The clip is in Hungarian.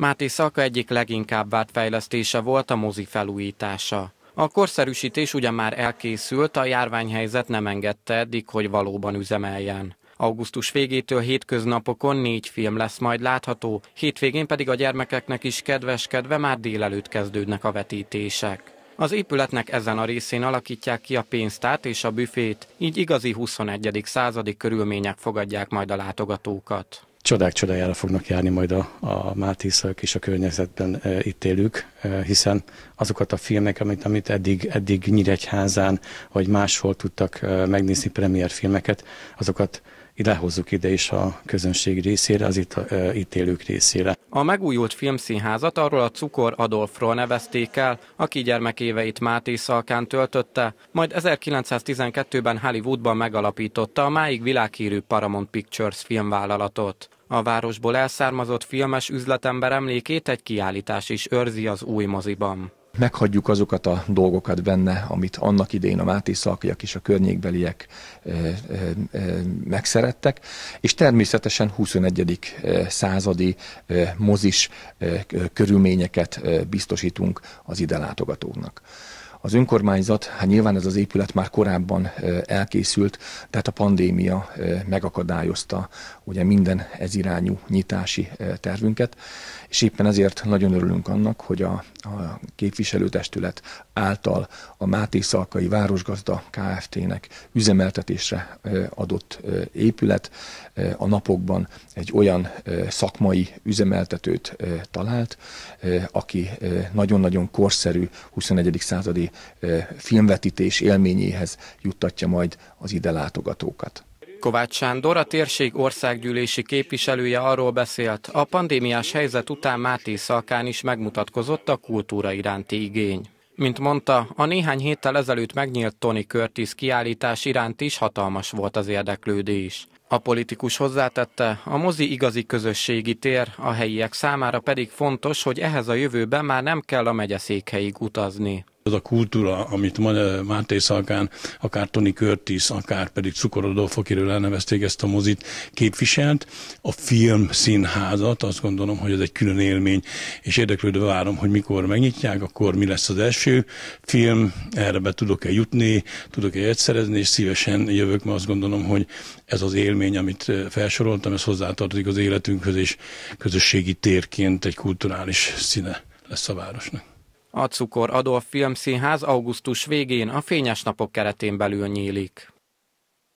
Máté szaka egyik leginkább várt fejlesztése volt a mozi felújítása. A korszerűsítés ugyan már elkészült, a járványhelyzet nem engedte eddig, hogy valóban üzemeljen. Augusztus végétől hétköznapokon négy film lesz majd látható, hétvégén pedig a gyermekeknek is kedveskedve már délelőtt kezdődnek a vetítések. Az épületnek ezen a részén alakítják ki a pénztárt és a büfét, így igazi 21. századi körülmények fogadják majd a látogatókat csodák csodájára fognak járni majd a, a Mátiszak és a környezetben e, itt élők, e, hiszen azokat a filmek, amit, amit eddig, eddig Nyíregyházán vagy máshol tudtak e, megnézni filmeket, azokat lehozzuk ide is a közönség részére, az itt, itt élők részére. A megújult filmszínházat arról a Cukor Adolfról nevezték el, aki gyermekéveit Máté Szalkán töltötte, majd 1912-ben Hollywoodban megalapította a máig világhírű Paramount Pictures filmvállalatot. A városból elszármazott filmes üzletember emlékét egy kiállítás is őrzi az új moziban meghagyjuk azokat a dolgokat benne, amit annak idején a Máté Szalkiak és a környékbeliek ö, ö, ö, megszerettek, és természetesen 21. századi mozis körülményeket biztosítunk az ide látogatóknak. Az önkormányzat, hát nyilván ez az épület már korábban elkészült, tehát a pandémia megakadályozta ugye minden ez irányú nyitási tervünket, és éppen ezért nagyon örülünk annak, hogy a, a képviselőtestület által a Máté Szalkai Városgazda Kft-nek üzemeltetésre adott épület a napokban egy olyan szakmai üzemeltetőt talált, aki nagyon-nagyon korszerű 21. századi filmvetítés élményéhez juttatja majd az ide látogatókat. Kovács Sándor, a térség országgyűlési képviselője arról beszélt, a pandémiás helyzet után Máté Szalkán is megmutatkozott a kultúra iránti igény. Mint mondta, a néhány héttel ezelőtt megnyílt Tony Curtis kiállítás iránt is hatalmas volt az érdeklődés. A politikus hozzátette, a mozi igazi közösségi tér, a helyiek számára pedig fontos, hogy ehhez a jövőben már nem kell a megyeszékhelyig utazni az a kultúra, amit Máté Szalkán, akár Tony Curtis, akár pedig Cukor Adolf, akiről elnevezték ezt a mozit, képviselt. A film színházat, azt gondolom, hogy ez egy külön élmény, és érdeklődve várom, hogy mikor megnyitják, akkor mi lesz az első film, erre be tudok-e jutni, tudok-e egyszerezni, és szívesen jövök, mert azt gondolom, hogy ez az élmény, amit eh, felsoroltam, ez hozzátartozik az életünkhöz, és közösségi térként egy kulturális színe lesz a városnak. A Cukor Adolf Filmszínház augusztus végén a Fényes Napok keretén belül nyílik.